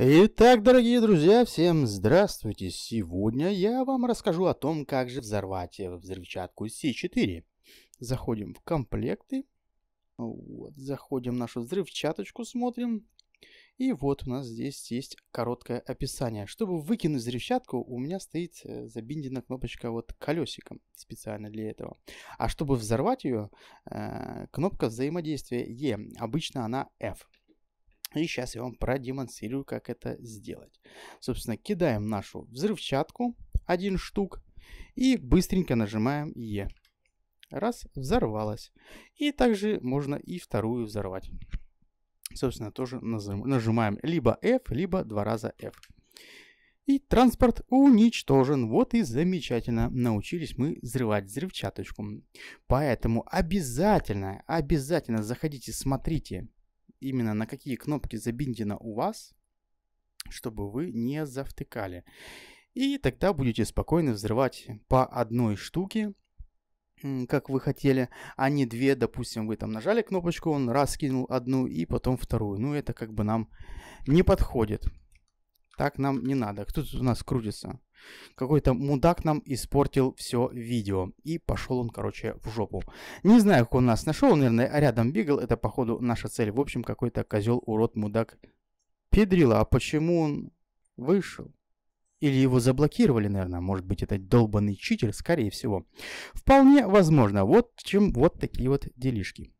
Итак, дорогие друзья, всем здравствуйте! Сегодня я вам расскажу о том, как же взорвать э, взрывчатку С4. Заходим в комплекты, вот, заходим в нашу взрывчаточку, смотрим. И вот у нас здесь есть короткое описание. Чтобы выкинуть взрывчатку, у меня стоит э, забиндена кнопочка вот колесиком специально для этого. А чтобы взорвать ее, э, кнопка взаимодействия Е. E. Обычно она F. И сейчас я вам продемонстрирую, как это сделать. Собственно, кидаем нашу взрывчатку, один штук, и быстренько нажимаем Е. Раз, взорвалась. И также можно и вторую взорвать. Собственно, тоже нажимаем либо F, либо два раза F. И транспорт уничтожен. Вот и замечательно. Научились мы взрывать взрывчаточку. Поэтому обязательно, обязательно заходите, смотрите именно на какие кнопки забиндено у вас, чтобы вы не завтыкали. И тогда будете спокойно взрывать по одной штуке, как вы хотели, а не две. Допустим, вы там нажали кнопочку, он раз кинул одну и потом вторую. Ну, это как бы нам не подходит. Так нам не надо. Кто тут у нас крутится? Какой-то мудак нам испортил все видео. И пошел он, короче, в жопу. Не знаю, как он нас нашел, наверное, рядом бегал. Это, походу, наша цель. В общем, какой-то козел, урод, мудак. Педрила, а почему он вышел? Или его заблокировали, наверное. Может быть, этот долбанный читер, скорее всего. Вполне возможно. Вот чем вот такие вот делишки.